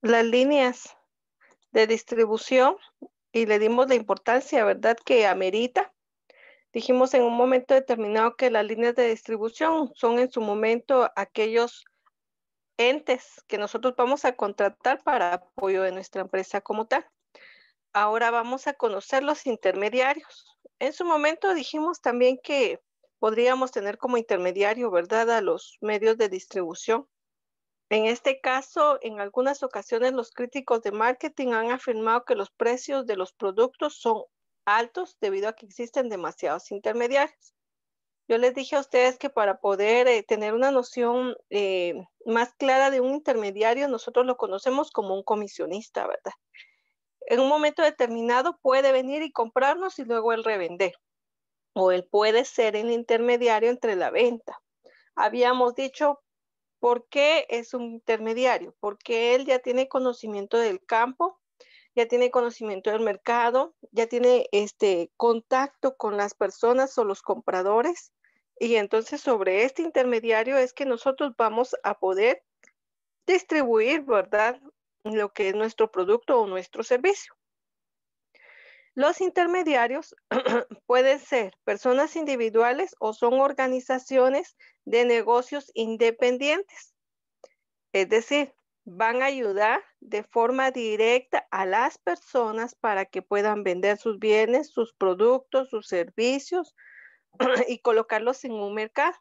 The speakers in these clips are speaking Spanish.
las líneas de distribución y le dimos la importancia, ¿verdad? Que amerita. Dijimos en un momento determinado que las líneas de distribución son en su momento aquellos entes que nosotros vamos a contratar para apoyo de nuestra empresa como tal. Ahora vamos a conocer los intermediarios. En su momento dijimos también que podríamos tener como intermediario, ¿verdad?, a los medios de distribución. En este caso, en algunas ocasiones los críticos de marketing han afirmado que los precios de los productos son altos debido a que existen demasiados intermediarios. Yo les dije a ustedes que para poder eh, tener una noción eh, más clara de un intermediario, nosotros lo conocemos como un comisionista, ¿verdad? En un momento determinado puede venir y comprarnos y luego él revender. O él puede ser el intermediario entre la venta. Habíamos dicho ¿Por qué es un intermediario? Porque él ya tiene conocimiento del campo, ya tiene conocimiento del mercado, ya tiene este contacto con las personas o los compradores. Y entonces sobre este intermediario es que nosotros vamos a poder distribuir, ¿verdad? Lo que es nuestro producto o nuestro servicio. Los intermediarios pueden ser personas individuales o son organizaciones de negocios independientes. Es decir, van a ayudar de forma directa a las personas para que puedan vender sus bienes, sus productos, sus servicios y colocarlos en un mercado.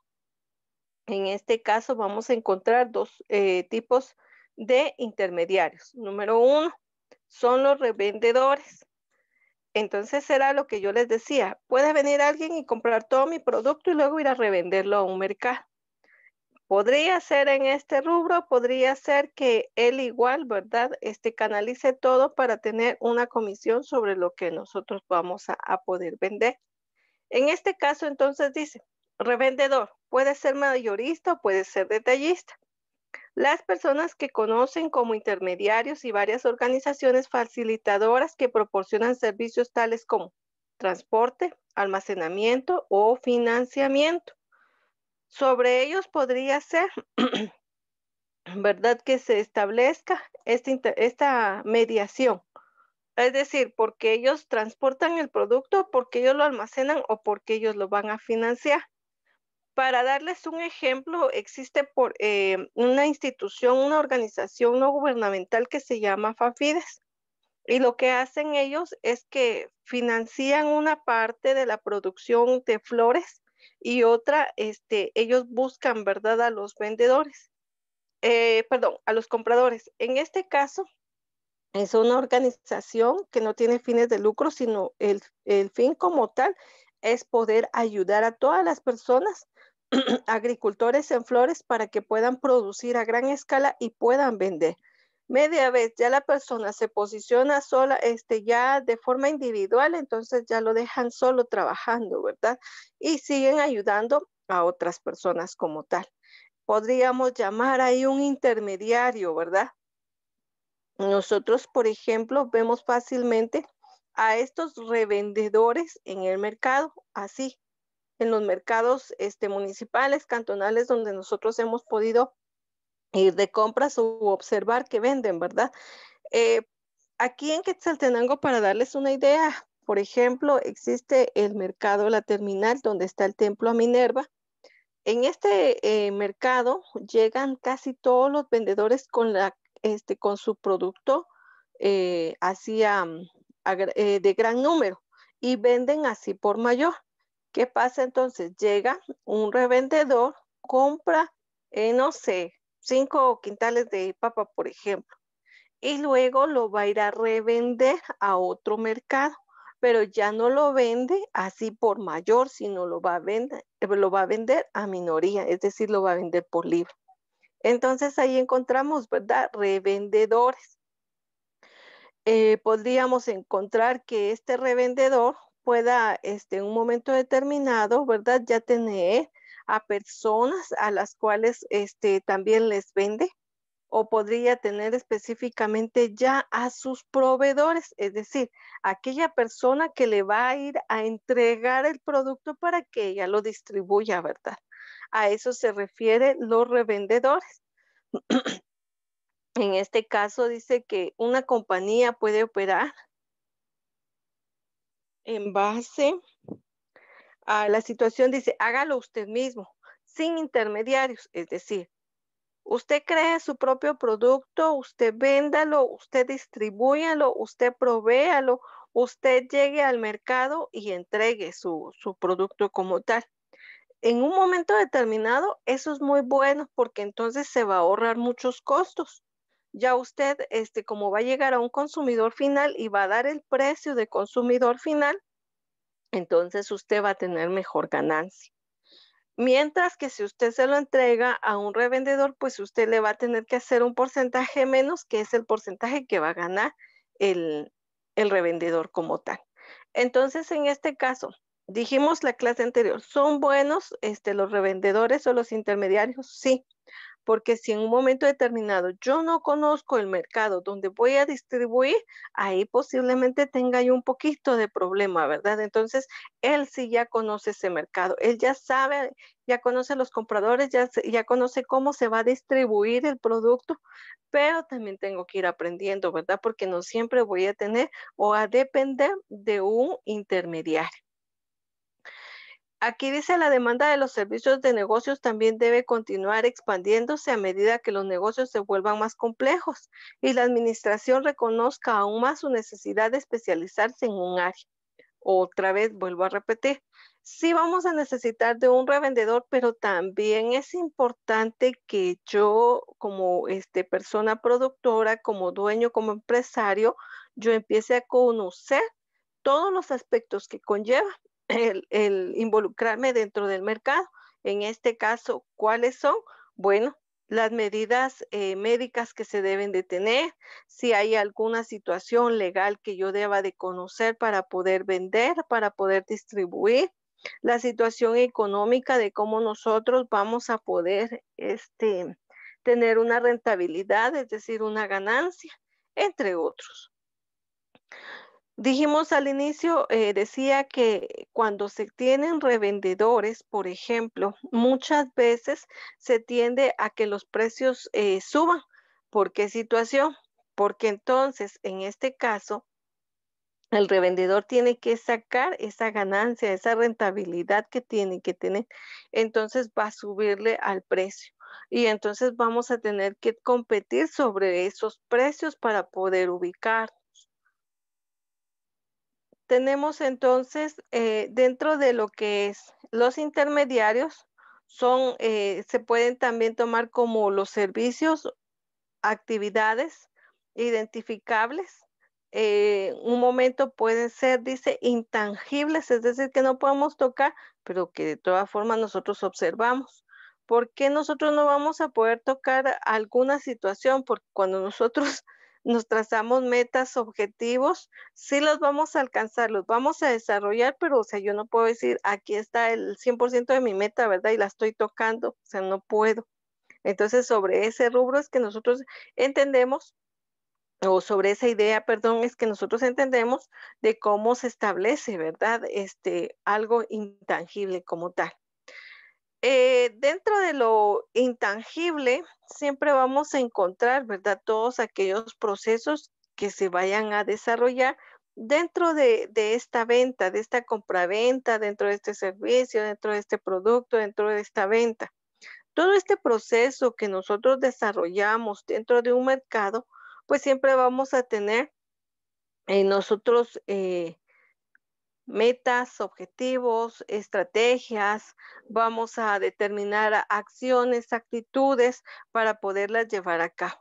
En este caso vamos a encontrar dos eh, tipos de intermediarios. Número uno, son los revendedores. Entonces era lo que yo les decía, puede venir alguien y comprar todo mi producto y luego ir a revenderlo a un mercado. Podría ser en este rubro, podría ser que él igual, ¿verdad? Este canalice todo para tener una comisión sobre lo que nosotros vamos a, a poder vender. En este caso, entonces dice, revendedor, puede ser mayorista o puede ser detallista las personas que conocen como intermediarios y varias organizaciones facilitadoras que proporcionan servicios tales como transporte, almacenamiento o financiamiento. Sobre ellos podría ser, ¿verdad?, que se establezca este esta mediación. Es decir, porque ellos transportan el producto, porque ellos lo almacenan o porque ellos lo van a financiar. Para darles un ejemplo, existe por, eh, una institución, una organización no gubernamental que se llama FAFIDES. Y lo que hacen ellos es que financian una parte de la producción de flores y otra, este, ellos buscan, ¿verdad?, a los vendedores, eh, perdón, a los compradores. En este caso, es una organización que no tiene fines de lucro, sino el, el fin como tal es poder ayudar a todas las personas agricultores en flores para que puedan producir a gran escala y puedan vender. Media vez ya la persona se posiciona sola, este, ya de forma individual, entonces ya lo dejan solo trabajando, ¿verdad? Y siguen ayudando a otras personas como tal. Podríamos llamar ahí un intermediario, ¿verdad? Nosotros, por ejemplo, vemos fácilmente a estos revendedores en el mercado, así, en los mercados este, municipales, cantonales, donde nosotros hemos podido ir de compras o observar que venden, ¿verdad? Eh, aquí en Quetzaltenango, para darles una idea, por ejemplo, existe el mercado La Terminal, donde está el templo a Minerva. En este eh, mercado llegan casi todos los vendedores con, la, este, con su producto eh, de gran número y venden así por mayor. ¿Qué pasa entonces? Llega un revendedor, compra, eh, no sé, cinco quintales de papa, por ejemplo, y luego lo va a ir a revender a otro mercado, pero ya no lo vende así por mayor, sino lo va a vender, eh, lo va a, vender a minoría, es decir, lo va a vender por libre. Entonces ahí encontramos, ¿verdad? Revendedores. Eh, podríamos encontrar que este revendedor pueda este, en un momento determinado, ¿verdad? Ya tener a personas a las cuales este, también les vende o podría tener específicamente ya a sus proveedores, es decir, aquella persona que le va a ir a entregar el producto para que ella lo distribuya, ¿verdad? A eso se refiere los revendedores. en este caso dice que una compañía puede operar en base a la situación, dice, hágalo usted mismo, sin intermediarios, es decir, Usted crea su propio producto, usted véndalo, usted distribúyalo, usted provéalo, usted llegue al mercado y entregue su, su, producto como tal. En un momento determinado, eso es muy bueno porque entonces se va a ahorrar muchos costos ya usted, este, como va a llegar a un consumidor final y va a dar el precio de consumidor final, entonces usted va a tener mejor ganancia. Mientras que si usted se lo entrega a un revendedor, pues usted le va a tener que hacer un porcentaje menos, que es el porcentaje que va a ganar el, revendedor como tal. Entonces, en este caso, dijimos la clase anterior, ¿son buenos este, los revendedores o los intermediarios? Sí porque si en un momento determinado yo no conozco el mercado donde voy a distribuir, ahí posiblemente tenga yo un poquito de problema, ¿verdad? Entonces, él sí ya conoce ese mercado, él ya sabe, ya conoce los compradores, ya, ya conoce cómo se va a distribuir el producto, pero también tengo que ir aprendiendo, ¿verdad? Porque no siempre voy a tener o a depender de un intermediario. Aquí dice la demanda de los servicios de negocios también debe continuar expandiéndose a medida que los negocios se vuelvan más complejos y la administración reconozca aún más su necesidad de especializarse en un área. Otra vez vuelvo a repetir, sí vamos a necesitar de un revendedor, pero también es importante que yo como este, persona productora, como dueño, como empresario, yo empiece a conocer todos los aspectos que conlleva el, involucrarme dentro del mercado. En este caso, ¿cuáles son? Bueno, las medidas eh, médicas que se deben de tener, si hay alguna situación legal que yo deba de conocer para poder vender, para poder distribuir, la situación económica de cómo nosotros vamos a poder este, tener una rentabilidad, es decir, una ganancia, entre otros. Dijimos al inicio, eh, decía que cuando se tienen revendedores, por ejemplo, muchas veces se tiende a que los precios eh, suban. ¿Por qué situación? Porque entonces, en este caso, el revendedor tiene que sacar esa ganancia, esa rentabilidad que tiene que tener. Entonces va a subirle al precio. Y entonces vamos a tener que competir sobre esos precios para poder ubicar tenemos entonces eh, dentro de lo que es los intermediarios, son, eh, se pueden también tomar como los servicios, actividades identificables. Eh, un momento pueden ser, dice, intangibles, es decir, que no podemos tocar, pero que de todas formas nosotros observamos. ¿Por qué nosotros no vamos a poder tocar alguna situación? Porque cuando nosotros nos trazamos metas, objetivos, sí los vamos a alcanzar, los vamos a desarrollar, pero o sea, yo no puedo decir, aquí está el 100% de mi meta, ¿verdad? Y la estoy tocando, o sea, no puedo. Entonces, sobre ese rubro es que nosotros entendemos o sobre esa idea, perdón, es que nosotros entendemos de cómo se establece, ¿verdad? Este, algo intangible como tal. Eh, dentro de lo intangible, siempre vamos a encontrar, ¿verdad? Todos aquellos procesos que se vayan a desarrollar dentro de, esta venta, de esta compraventa, dentro de este servicio, dentro de este producto, dentro de esta venta. Todo este proceso que nosotros desarrollamos dentro de un mercado, pues siempre vamos a tener en eh, nosotros eh, metas, objetivos, estrategias, vamos a determinar acciones, actitudes para poderlas llevar a cabo.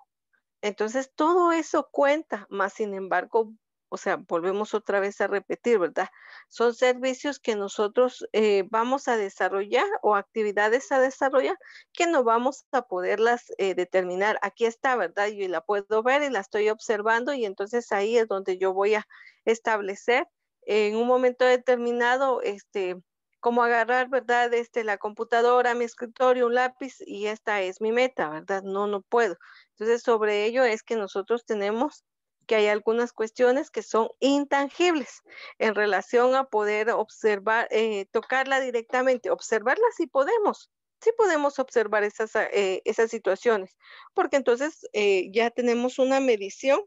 Entonces, todo eso cuenta, más sin embargo, o sea, volvemos otra vez a repetir, ¿verdad? Son servicios que nosotros eh, vamos a desarrollar o actividades a desarrollar que no vamos a poderlas eh, determinar. Aquí está, ¿verdad? Yo la puedo ver y la estoy observando y entonces ahí es donde yo voy a establecer en un momento determinado, este, como agarrar, ¿verdad? Este, la computadora, mi escritorio, un lápiz y esta es mi meta, ¿verdad? No, no puedo. Entonces, sobre ello es que nosotros tenemos que hay algunas cuestiones que son intangibles en relación a poder observar, eh, tocarla directamente. Observarla si podemos, si podemos observar esas, eh, esas situaciones, porque entonces eh, ya tenemos una medición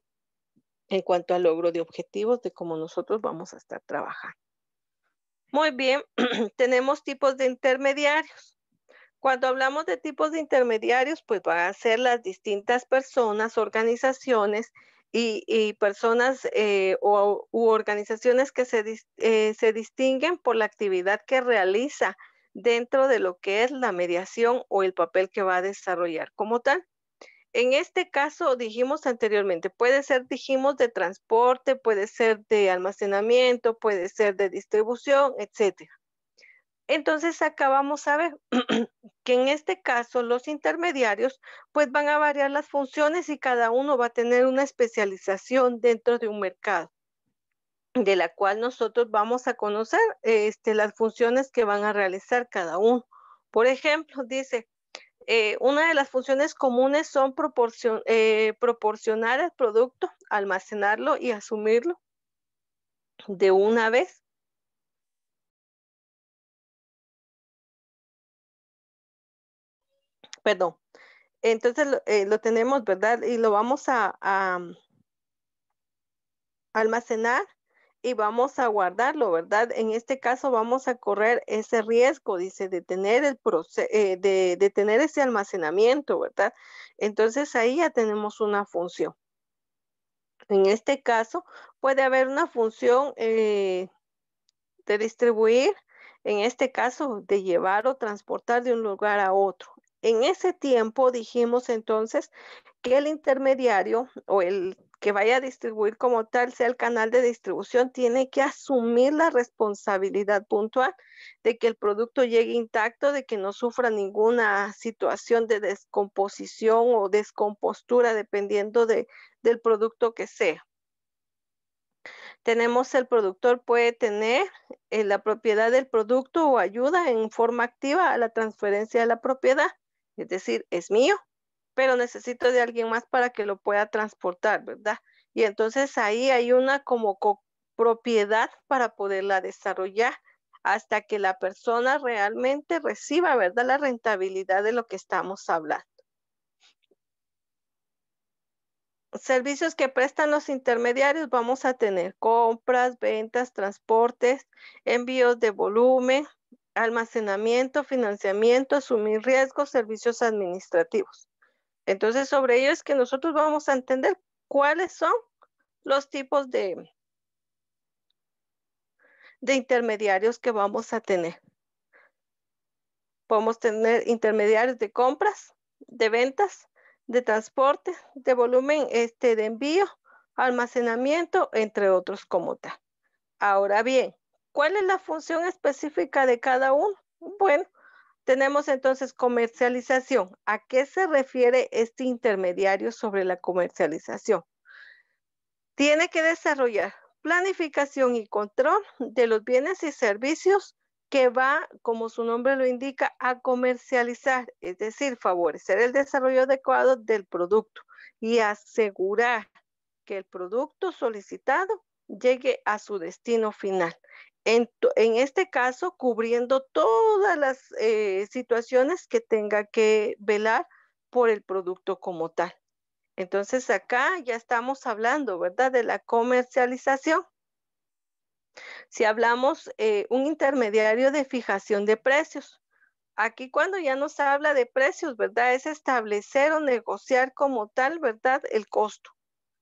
en cuanto al logro de objetivos de cómo nosotros vamos a estar trabajando. Muy bien, tenemos tipos de intermediarios. Cuando hablamos de tipos de intermediarios, pues van a ser las distintas personas, organizaciones y, personas eh, o, u organizaciones que eh, se distinguen por la actividad que realiza dentro de lo que es la mediación o el papel que va a desarrollar como tal. En este caso, dijimos anteriormente, puede ser, dijimos, de transporte, puede ser de almacenamiento, puede ser de distribución, etc. Entonces acá vamos a ver que en este caso los intermediarios pues van a variar las funciones y cada uno va a tener una especialización dentro de un mercado de la cual nosotros vamos a conocer este, las funciones que van a realizar cada uno. Por ejemplo, dice, eh, una de las funciones comunes son eh, proporcionar el producto, almacenarlo y asumirlo de una vez. Perdón. Entonces lo eh, tenemos, ¿verdad? Y lo vamos a almacenar y vamos a guardarlo, ¿verdad? En este caso vamos a correr ese riesgo, dice, de tener, el eh, de, tener ese almacenamiento, ¿verdad? Entonces ahí ya tenemos una función. En este caso puede haber una función eh, de distribuir, en este caso de llevar o transportar de un lugar a otro. En ese tiempo dijimos entonces que el intermediario o el que vaya a distribuir como tal sea el canal de distribución, tiene que asumir la responsabilidad puntual de que el producto llegue intacto, de que no sufra ninguna situación de descomposición o descompostura, dependiendo de, del producto que sea. Tenemos el productor puede tener eh, la propiedad del producto o ayuda en forma activa a la transferencia de la propiedad, es decir, es mío, pero necesito de alguien más para que lo pueda transportar, ¿verdad? Y entonces ahí hay una como propiedad para poderla desarrollar hasta que la persona realmente reciba, ¿verdad? La rentabilidad de lo que estamos hablando. Servicios que prestan los intermediarios, vamos a tener compras, ventas, transportes, envíos de volumen, almacenamiento, financiamiento, asumir riesgos, servicios administrativos. Entonces, sobre ello es que nosotros vamos a entender cuáles son los tipos de, de intermediarios que vamos a tener. Podemos tener intermediarios de compras, de ventas, de transporte, de volumen este, de envío, almacenamiento, entre otros como tal. Ahora bien, ¿cuál es la función específica de cada uno? Bueno, tenemos entonces comercialización. ¿A qué se refiere este intermediario sobre la comercialización? Tiene que desarrollar planificación y control de los bienes y servicios que va, como su nombre lo indica, a comercializar, es decir, favorecer el desarrollo adecuado del producto y asegurar que el producto solicitado llegue a su destino final en, este caso cubriendo todas las eh, situaciones que tenga que velar por el producto como tal. Entonces acá ya estamos hablando, ¿verdad? De la comercialización. Si hablamos eh, un intermediario de fijación de precios, aquí cuando ya nos habla de precios, ¿verdad? Es establecer o negociar como tal, ¿verdad? El costo.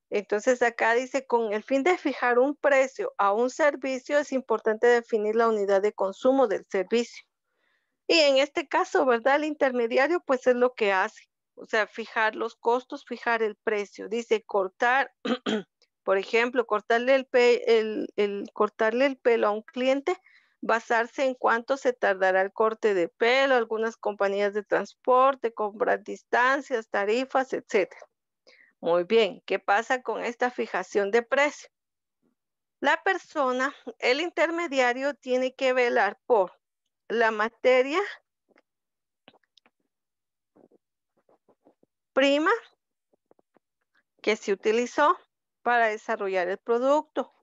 Entonces acá dice, con el fin de fijar un precio a un servicio, es importante definir la unidad de consumo del servicio. Y en este caso, ¿verdad? El intermediario pues es lo que hace, o sea, fijar los costos, fijar el precio. Dice cortar, por ejemplo, cortarle el, pelo a un cliente, basarse en cuánto se tardará el corte de pelo, algunas compañías de transporte, comprar distancias, tarifas, etcétera. Muy bien, ¿qué pasa con esta fijación de precio? La persona, el intermediario, tiene que velar por la materia prima que se utilizó para desarrollar el producto,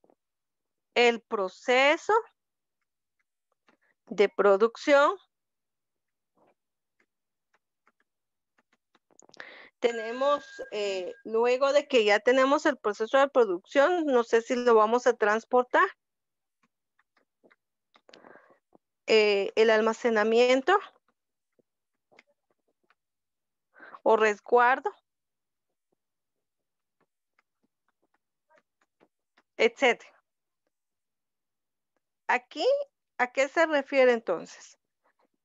el proceso de producción tenemos, eh, luego de que ya tenemos el proceso de producción, no sé si lo vamos a transportar. Eh, el almacenamiento o resguardo, etc. Aquí, ¿a qué se refiere entonces?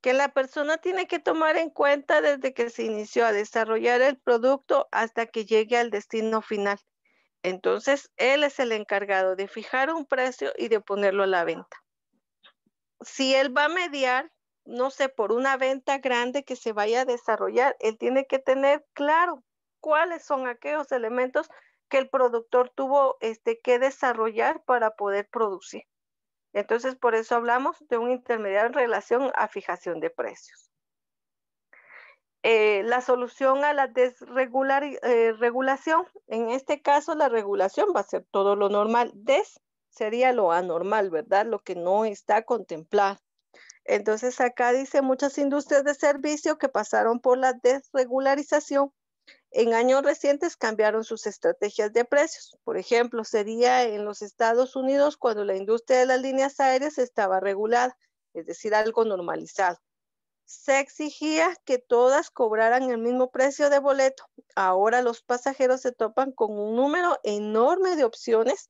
que la persona tiene que tomar en cuenta desde que se inició a desarrollar el producto hasta que llegue al destino final. Entonces, él es el encargado de fijar un precio y de ponerlo a la venta. Si él va a mediar, no sé, por una venta grande que se vaya a desarrollar, él tiene que tener claro cuáles son aquellos elementos que el productor tuvo este, que desarrollar para poder producir. Entonces, por eso hablamos de un intermediario en relación a fijación de precios. Eh, la solución a la desregulación, eh, en este caso la regulación va a ser todo lo normal. Des sería lo anormal, ¿verdad? Lo que no está contemplado. Entonces acá dice muchas industrias de servicio que pasaron por la desregularización en años recientes cambiaron sus estrategias de precios. Por ejemplo, sería en los Estados Unidos cuando la industria de las líneas aéreas estaba regulada, es decir, algo normalizado. Se exigía que todas cobraran el mismo precio de boleto. Ahora los pasajeros se topan con un número enorme de opciones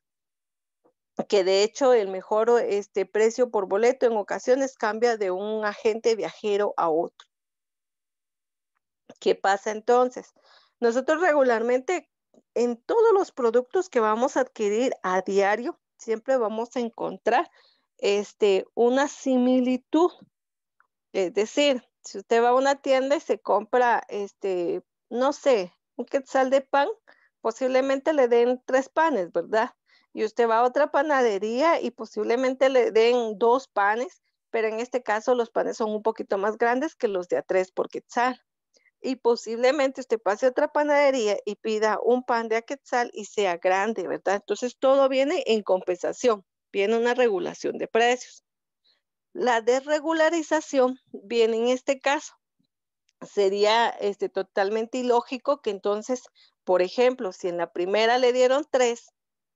que de hecho el mejor este, precio por boleto en ocasiones cambia de un agente viajero a otro. ¿Qué pasa entonces? Nosotros regularmente en todos los productos que vamos a adquirir a diario, siempre vamos a encontrar este, una similitud. Es decir, si usted va a una tienda y se compra, este, no sé, un quetzal de pan, posiblemente le den tres panes, ¿verdad? Y usted va a otra panadería y posiblemente le den dos panes, pero en este caso los panes son un poquito más grandes que los de a tres por quetzal y posiblemente usted pase a otra panadería y pida un pan de aquetzal y sea grande, ¿verdad? Entonces todo viene en compensación, viene una regulación de precios. La desregularización viene en este caso. Sería este, totalmente ilógico que entonces, por ejemplo, si en la primera le dieron tres,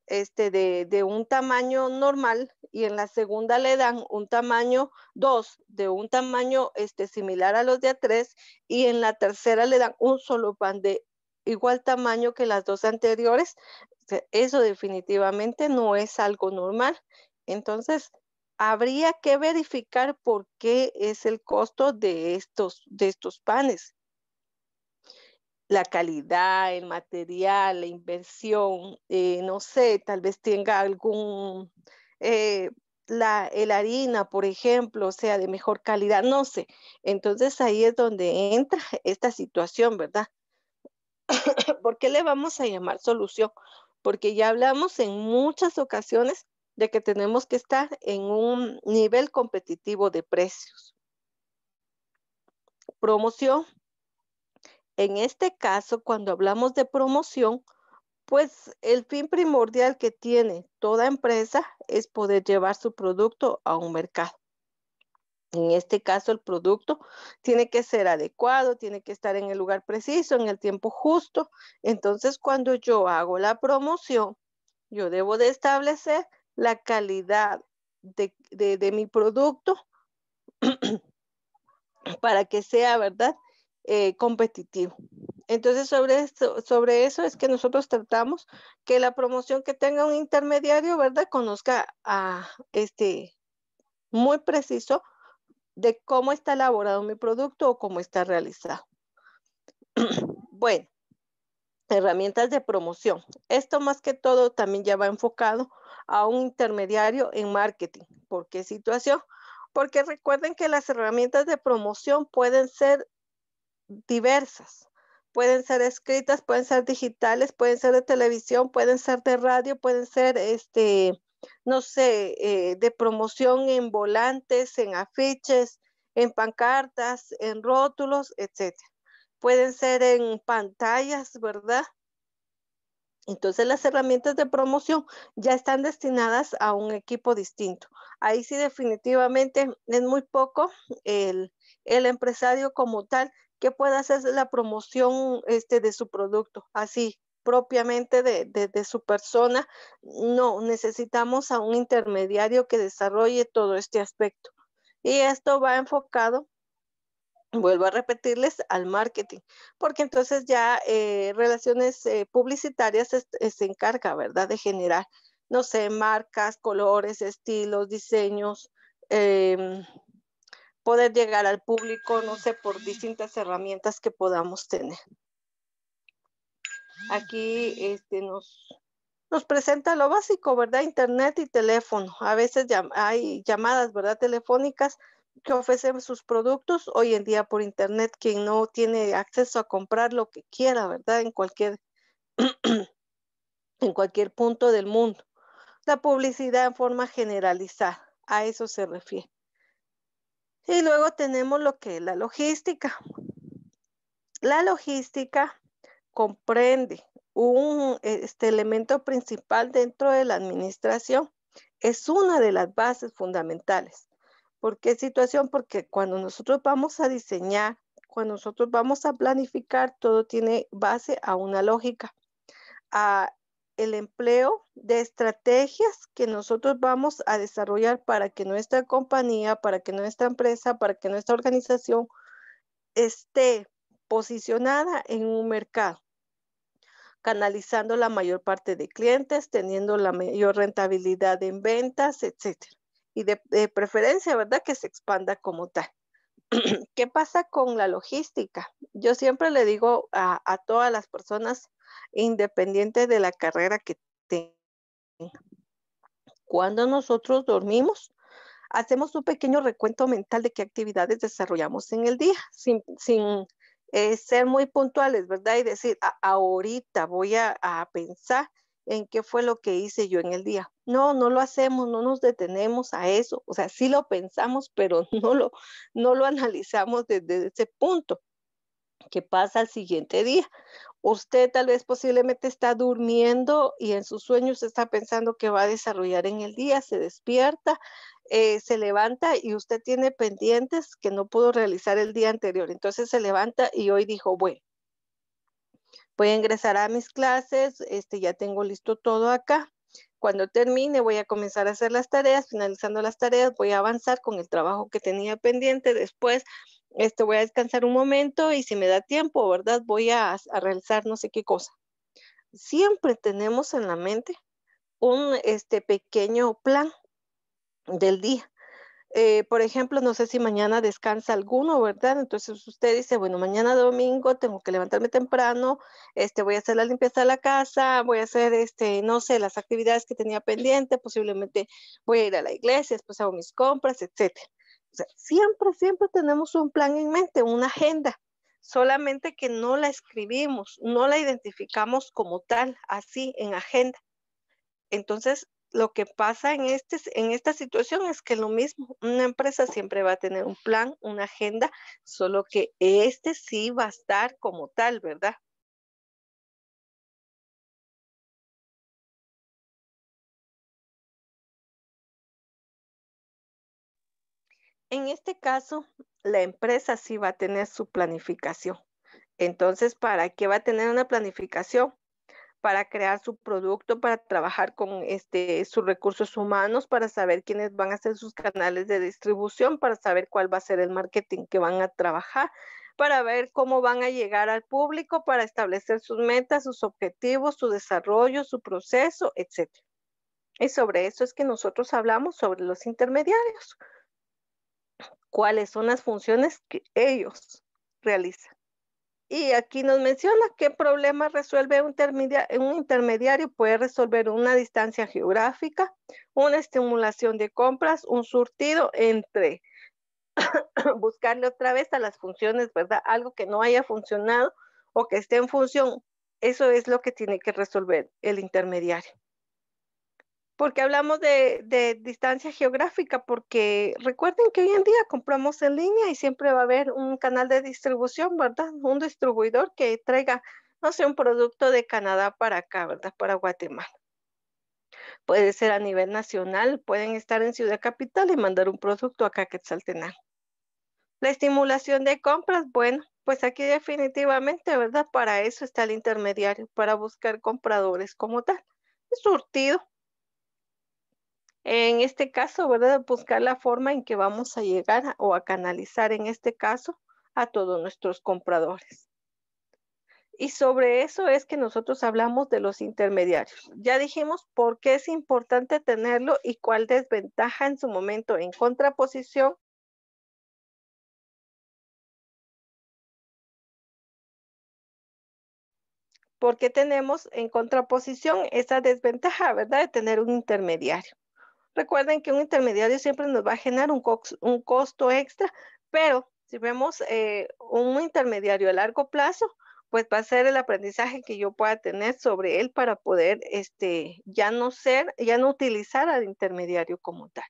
este, de, un tamaño normal y en la segunda le dan un tamaño dos de un tamaño este, similar a los de A3 y en la tercera le dan un solo pan de igual tamaño que las dos anteriores, eso definitivamente no es algo normal. Entonces, habría que verificar por qué es el costo de estos, de estos panes la calidad, el material, la inversión, eh, no sé, tal vez tenga algún, eh, la el harina, por ejemplo, sea de mejor calidad, no sé. Entonces ahí es donde entra esta situación, ¿verdad? ¿Por qué le vamos a llamar solución? Porque ya hablamos en muchas ocasiones de que tenemos que estar en un nivel competitivo de precios. Promoción, en este caso, cuando hablamos de promoción, pues el fin primordial que tiene toda empresa es poder llevar su producto a un mercado. En este caso, el producto tiene que ser adecuado, tiene que estar en el lugar preciso, en el tiempo justo. Entonces, cuando yo hago la promoción, yo debo de establecer la calidad de, de mi producto para que sea, ¿verdad? Eh, competitivo. Entonces, sobre, sobre eso es que nosotros tratamos que la promoción que tenga un intermediario, ¿verdad? Conozca a este muy preciso de cómo está elaborado mi producto o cómo está realizado. bueno, herramientas de promoción. Esto más que todo también ya va enfocado a un intermediario en marketing. ¿Por qué situación? Porque recuerden que las herramientas de promoción pueden ser diversas. Pueden ser escritas, pueden ser digitales, pueden ser de televisión, pueden ser de radio, pueden ser, este, no sé, eh, de promoción en volantes, en afiches, en pancartas, en rótulos, etc. Pueden ser en pantallas, ¿verdad? Entonces las herramientas de promoción ya están destinadas a un equipo distinto. Ahí sí definitivamente es muy poco el, el empresario como tal que pueda hacer la promoción este, de su producto, así propiamente de, su persona. No, necesitamos a un intermediario que desarrolle todo este aspecto. Y esto va enfocado vuelvo a repetirles, al marketing, porque entonces ya eh, relaciones eh, publicitarias eh, se encarga, ¿verdad?, de generar, no sé, marcas, colores, estilos, diseños, em, poder llegar al público, no sé, por distintas herramientas que podamos tener. Aquí este, nos, nos presenta lo básico, ¿verdad? Internet y teléfono. A veces hay llamadas, ¿verdad? Telefónicas que ofrecen sus productos hoy en día por Internet, quien no tiene acceso a comprar lo que quiera, ¿verdad? En cualquier, en cualquier punto del mundo. La publicidad en forma generalizada, a eso se refiere. Y luego tenemos lo que es la logística. La logística comprende un este, elemento principal dentro de la administración. Es una de las bases fundamentales. ¿Por qué situación? Porque cuando nosotros vamos a diseñar, cuando nosotros vamos a planificar, todo tiene base a una lógica, a el empleo de estrategias que nosotros vamos a desarrollar para que nuestra compañía, para que nuestra empresa, para que nuestra organización esté posicionada en un mercado, canalizando la mayor parte de clientes, teniendo la mayor rentabilidad en ventas, etcétera. Y de, preferencia, ¿verdad? Que se expanda como tal. ¿Qué pasa con la logística? Yo siempre le digo a, a todas las personas independiente de la carrera que tenga. Cuando nosotros dormimos, hacemos un pequeño recuento mental de qué actividades desarrollamos en el día, sin, sin eh, ser muy puntuales, ¿verdad? Y decir, ahorita voy a, a pensar en qué fue lo que hice yo en el día. No, no lo hacemos, no nos detenemos a eso. O sea, sí lo pensamos, pero no lo, no lo analizamos desde ese punto que pasa al siguiente día. Usted tal vez posiblemente está durmiendo y en sus sueños está pensando que va a desarrollar en el día, se despierta, eh, se levanta y usted tiene pendientes que no pudo realizar el día anterior. Entonces se levanta y hoy dijo, bueno, voy a ingresar a mis clases, este, ya tengo listo todo acá. Cuando termine voy a comenzar a hacer las tareas, finalizando las tareas voy a avanzar con el trabajo que tenía pendiente, después esto voy a descansar un momento y si me da tiempo, ¿verdad? Voy a, realizar no sé qué cosa. Siempre tenemos en la mente un este, pequeño plan del día eh, por ejemplo, no sé si mañana descansa alguno, ¿verdad? Entonces usted dice, bueno, mañana domingo tengo que levantarme temprano, este, voy a hacer la limpieza de la casa, voy a hacer, este, no sé, las actividades que tenía pendiente, posiblemente voy a ir a la iglesia, después hago mis compras, etc. siempre, siempre tenemos un plan en mente, una agenda, solamente que no la escribimos, no la identificamos como tal, así, en agenda. Entonces, lo que pasa este, en, esta situación es que lo mismo, una empresa siempre va a tener un plan, una agenda, solo que este sí va a estar como tal, ¿verdad? En este caso, la empresa sí va a tener su planificación. Entonces, ¿para qué va a tener una planificación? para crear su producto, para trabajar con este, sus recursos humanos, para saber quiénes van a ser sus canales de distribución, para saber cuál va a ser el marketing que van a trabajar, para ver cómo van a llegar al público, para establecer sus metas, sus objetivos, su desarrollo, su proceso, etc. Y sobre eso es que nosotros hablamos sobre los intermediarios, cuáles son las funciones que ellos realizan. Y aquí nos menciona qué problema resuelve un, intermediario. Puede resolver una distancia geográfica, una estimulación de compras, un surtido entre buscarle otra vez a las funciones, ¿verdad? Algo que no haya funcionado o que esté en función. Eso es lo que tiene que resolver el intermediario porque hablamos de, distancia geográfica, porque recuerden que hoy en día compramos en línea y siempre va a haber un canal de distribución, ¿verdad? Un distribuidor que traiga, no sé, un producto de Canadá para acá, ¿verdad? Para Guatemala. Puede ser a nivel nacional, pueden estar en Ciudad Capital y mandar un producto acá a Quetzaltenango. La estimulación de compras, bueno, pues aquí definitivamente, ¿verdad? Para eso está el intermediario, para buscar compradores como tal. Surtido, en este caso, ¿verdad? Buscar la forma en que vamos a llegar o a canalizar, en este caso, a todos nuestros compradores. Y sobre eso es que nosotros hablamos de los intermediarios. Ya dijimos por qué es importante tenerlo y cuál desventaja en su momento en contraposición ¿Por qué tenemos en contraposición esa desventaja, ¿verdad? De tener un intermediario. Recuerden que un intermediario siempre nos va a generar un, costo extra, pero si vemos eh, un intermediario a largo plazo, pues va a ser el aprendizaje que yo pueda tener sobre él para poder este, ya no ser, ya no utilizar al intermediario como tal.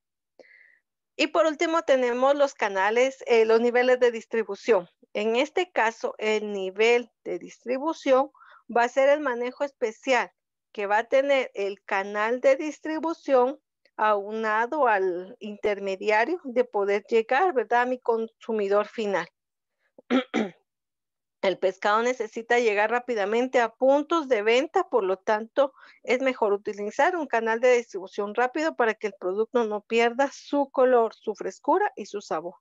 Y por último tenemos los canales, eh, los niveles de distribución. En este caso, el nivel de distribución va a ser el manejo especial que va a tener el canal de distribución aunado al intermediario de poder llegar, ¿verdad?, a mi consumidor final. El pescado necesita llegar rápidamente a puntos de venta, por lo tanto, es mejor utilizar un canal de distribución rápido para que el producto no pierda su color, su frescura y su sabor.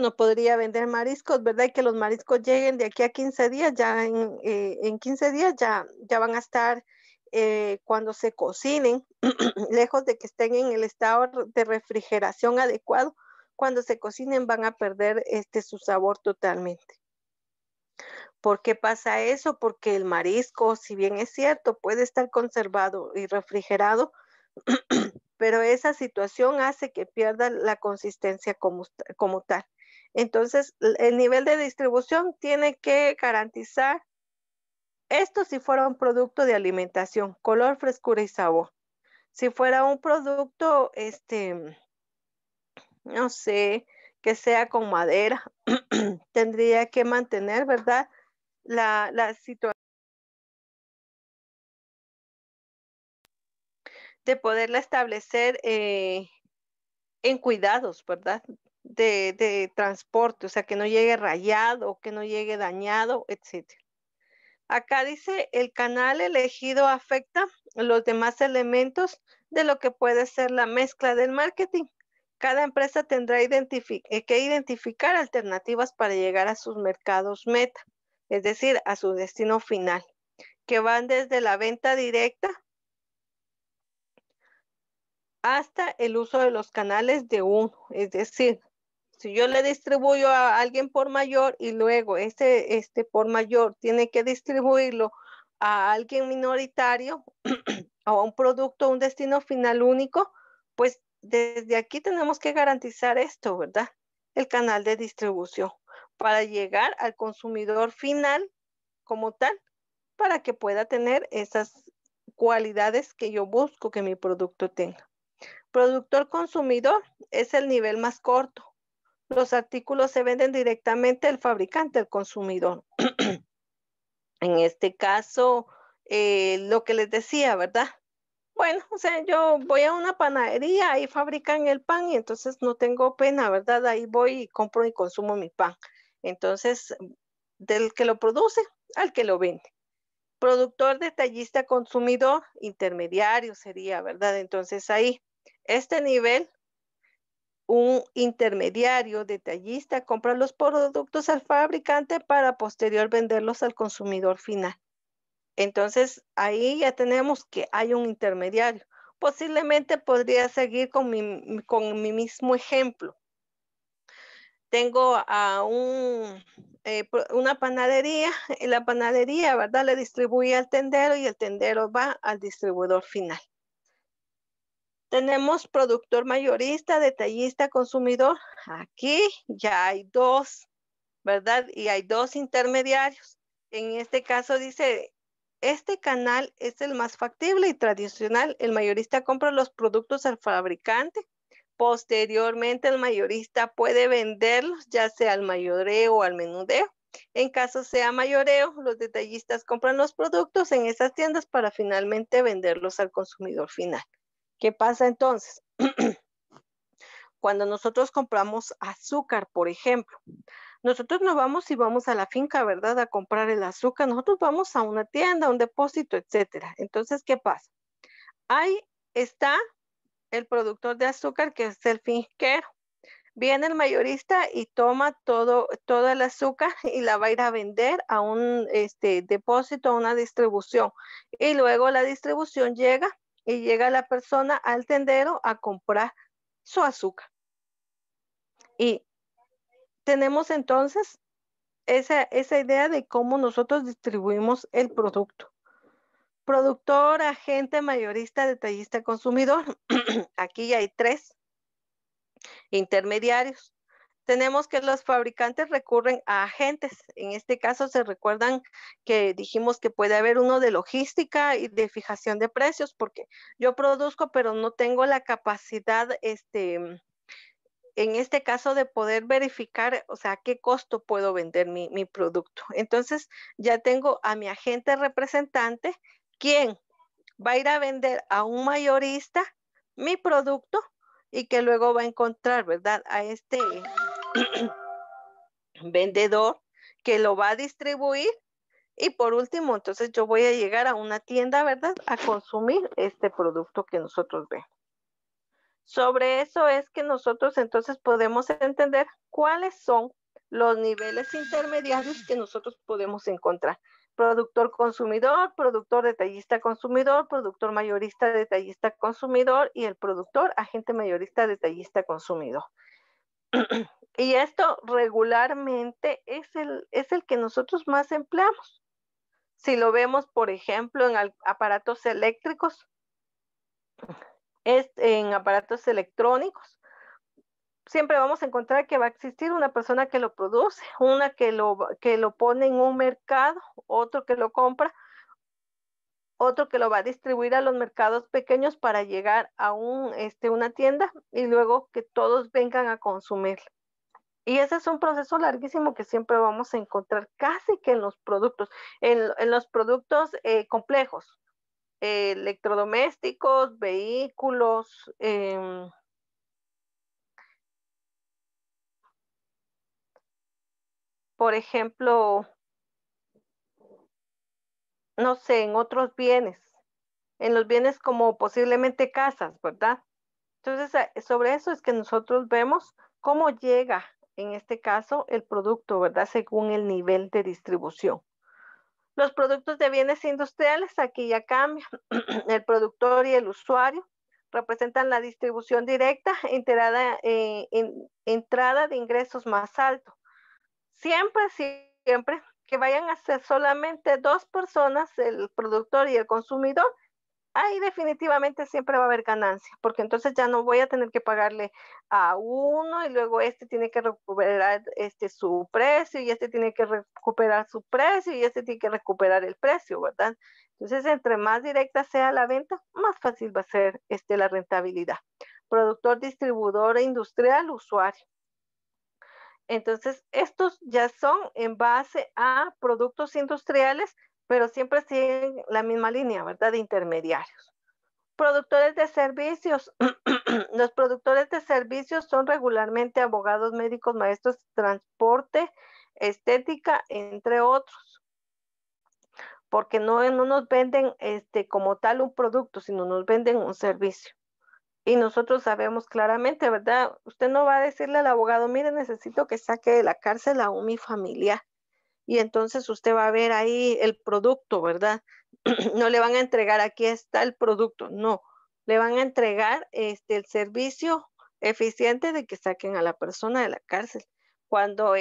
no podría vender mariscos, ¿verdad? Y que los mariscos lleguen de aquí a 15 días, ya en, 15 eh, días ya, ya van a estar eh, cuando se cocinen, lejos de que estén en el estado de refrigeración adecuado, cuando se cocinen van a perder este, su sabor totalmente. ¿Por qué pasa eso? Porque el marisco, si bien es cierto, puede estar conservado y refrigerado, pero esa situación hace que pierda la consistencia como, como tal. Entonces, el nivel de distribución tiene que garantizar esto si fuera un producto de alimentación, color, frescura y sabor. Si fuera un producto, este, no sé, que sea con madera, tendría que mantener, ¿verdad? La, situación de poderla establecer eh, en cuidados, ¿verdad? de, transporte, o sea, que no llegue rayado, que no llegue dañado, etc. Acá dice, el canal elegido afecta los demás elementos de lo que puede ser la mezcla del marketing. Cada empresa tendrá eh, que identificar alternativas para llegar a sus mercados meta, es decir, a su destino final, que van desde la venta directa hasta el uso de los canales de uno, es decir, si yo le distribuyo a alguien por mayor y luego este, este por mayor tiene que distribuirlo a alguien minoritario o a un producto, un destino final único, pues desde aquí tenemos que garantizar esto, ¿verdad? El canal de distribución para llegar al consumidor final como tal, para que pueda tener esas cualidades que yo busco que mi producto tenga. Productor consumidor es el nivel más corto los artículos se venden directamente al fabricante, al consumidor. en este caso, eh, lo que les decía, ¿verdad? Bueno, o sea, yo voy a una panadería, ahí fabrican el pan y entonces no tengo pena, ¿verdad? Ahí voy y compro y consumo mi pan. Entonces, del que lo produce al que lo vende. Productor, detallista, consumidor, intermediario sería, ¿verdad? Entonces ahí, este nivel un intermediario detallista compra los productos al fabricante para posterior venderlos al consumidor final. Entonces, ahí ya tenemos que hay un intermediario. Posiblemente podría seguir con mi, mismo ejemplo. Tengo a un, eh, una panadería, y la panadería, ¿verdad? Le distribuye al tendero y el tendero va al distribuidor final. Tenemos productor mayorista, detallista, consumidor. Aquí ya hay dos, ¿verdad? Y hay dos intermediarios. En este caso dice, este canal es el más factible y tradicional. El mayorista compra los productos al fabricante. Posteriormente, el mayorista puede venderlos, ya sea al mayoreo o al menudeo. En caso sea mayoreo, los detallistas compran los productos en esas tiendas para finalmente venderlos al consumidor final. ¿Qué pasa entonces? Cuando nosotros compramos azúcar, por ejemplo, nosotros no vamos y vamos a la finca, ¿verdad? A comprar el azúcar, nosotros vamos a una tienda, a un depósito, etcétera. Entonces, ¿qué pasa? Ahí está el productor de azúcar, que es el finquero. Viene el mayorista y toma todo, todo el azúcar y la va a ir a vender a un este, depósito, a una distribución. Y luego la distribución llega y llega la persona al tendero a comprar su azúcar. Y tenemos entonces esa, esa idea de cómo nosotros distribuimos el producto. Productor, agente, mayorista, detallista, consumidor. Aquí hay tres intermediarios tenemos que los fabricantes recurren a agentes. En este caso se recuerdan que dijimos que puede haber uno de logística y de fijación de precios, porque yo produzco, pero no tengo la capacidad, este, mm, en este caso, de poder verificar, o sea, qué costo puedo vender mi producto. Entonces, ya tengo a mi agente representante, quien va a ir a vender a un mayorista mi producto y que luego va a encontrar, ¿verdad? A este vendedor que lo va a distribuir y por último, entonces yo voy a llegar a una tienda, ¿verdad? A consumir este producto que nosotros vemos. Sobre eso es que nosotros entonces podemos entender cuáles son los niveles intermediarios que nosotros podemos encontrar. Productor consumidor, productor detallista consumidor, productor mayorista detallista consumidor y el productor agente mayorista detallista consumidor. Y esto regularmente es el, es el que nosotros más empleamos. Si lo vemos, por ejemplo, en aparatos eléctricos, en aparatos electrónicos, siempre vamos a encontrar que va a existir una persona que lo produce, una que lo, que lo pone en un mercado, otro que lo compra, otro que lo va a distribuir a los mercados pequeños para llegar a un, este, una tienda y luego que todos vengan a consumirlo. Y ese es un proceso larguísimo que siempre vamos a encontrar casi que en los productos, en, los productos eh, complejos, eh, electrodomésticos, vehículos. Em, por ejemplo, no sé, en otros bienes, en los bienes como posiblemente casas, ¿verdad? Entonces, sobre eso es que nosotros vemos cómo llega en este caso, el producto, ¿verdad? Según el nivel de distribución. Los productos de bienes industriales, aquí ya cambia. El productor y el usuario representan la distribución directa, enterada, eh, entrada de ingresos más alto. Siempre, siempre que vayan a ser solamente dos personas, el productor y el consumidor, ahí definitivamente siempre va a haber ganancia, porque entonces ya no voy a tener que pagarle a uno y luego este tiene que recuperar este su precio y este tiene que recuperar su precio y este tiene que recuperar el precio, ¿verdad? Entonces, entre más directa sea la venta, más fácil va a ser este, la rentabilidad. Productor, distribuidor, e industrial, usuario. Entonces, estos ya son en base a productos industriales pero siempre siguen la misma línea, ¿verdad? De intermediarios. Productores de servicios. Los productores de servicios son regularmente abogados, médicos, maestros, transporte, estética, entre otros. Porque no, no nos venden este, como tal un producto, sino nos venden un servicio. Y nosotros sabemos claramente, ¿verdad? Usted no va a decirle al abogado, mire, necesito que saque de la cárcel a un mi familia y entonces usted va a ver ahí el producto, ¿verdad? No le van a entregar, aquí está el producto, no, le van a entregar este, el servicio eficiente de que saquen a la persona de la cárcel. Cuando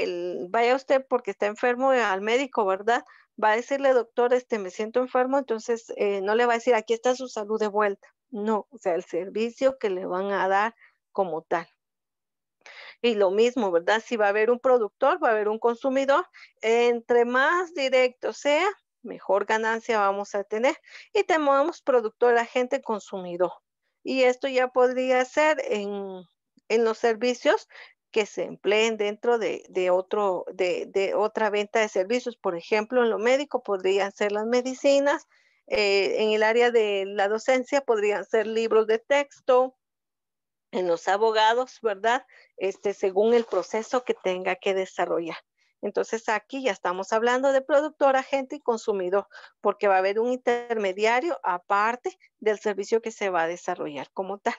vaya usted porque está enfermo eh, al médico, ¿verdad? Va a decirle, doctor, este, me siento enfermo, entonces eh, no le va a decir, aquí está su salud de vuelta. No, o sea, el servicio que le van a dar como tal. Y lo mismo, ¿verdad? Si va a haber un productor, va a haber un consumidor, entre más directo sea, mejor ganancia vamos a tener. Y tenemos productor, agente, consumidor. Y esto ya podría ser en, los servicios que se empleen dentro de, de otro, de, de, otra venta de servicios. Por ejemplo, en lo médico podrían ser las medicinas, eh, en el área de la docencia podrían ser libros de texto, en los abogados, ¿verdad? Este, según el proceso que tenga que desarrollar. Entonces aquí ya estamos hablando de productor, agente y consumidor, porque va a haber un intermediario aparte del servicio que se va a desarrollar como tal.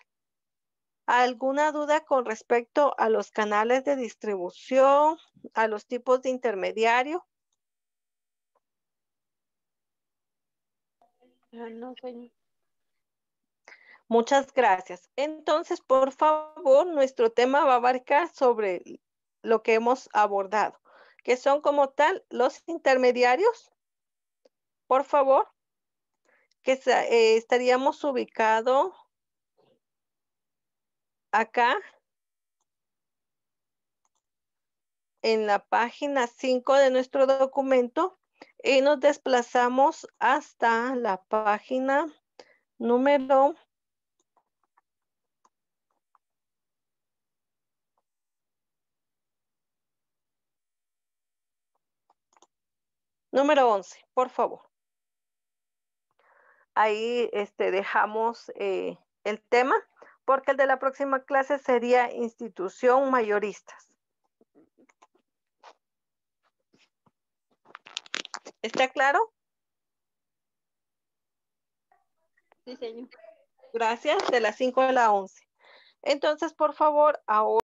¿Alguna duda con respecto a los canales de distribución, a los tipos de intermediario? Ah, no, señor. Muchas gracias. Entonces, por favor, nuestro tema va a abarcar sobre lo que hemos abordado, que son como tal los intermediarios. Por favor, que eh, estaríamos ubicado acá en la página 5 de nuestro documento y nos desplazamos hasta la página número Número 11, por favor. Ahí este, dejamos eh, el tema porque el de la próxima clase sería institución mayoristas. ¿Está claro? Sí, señor. Gracias, de las 5 a la 11. Entonces, por favor, ahora...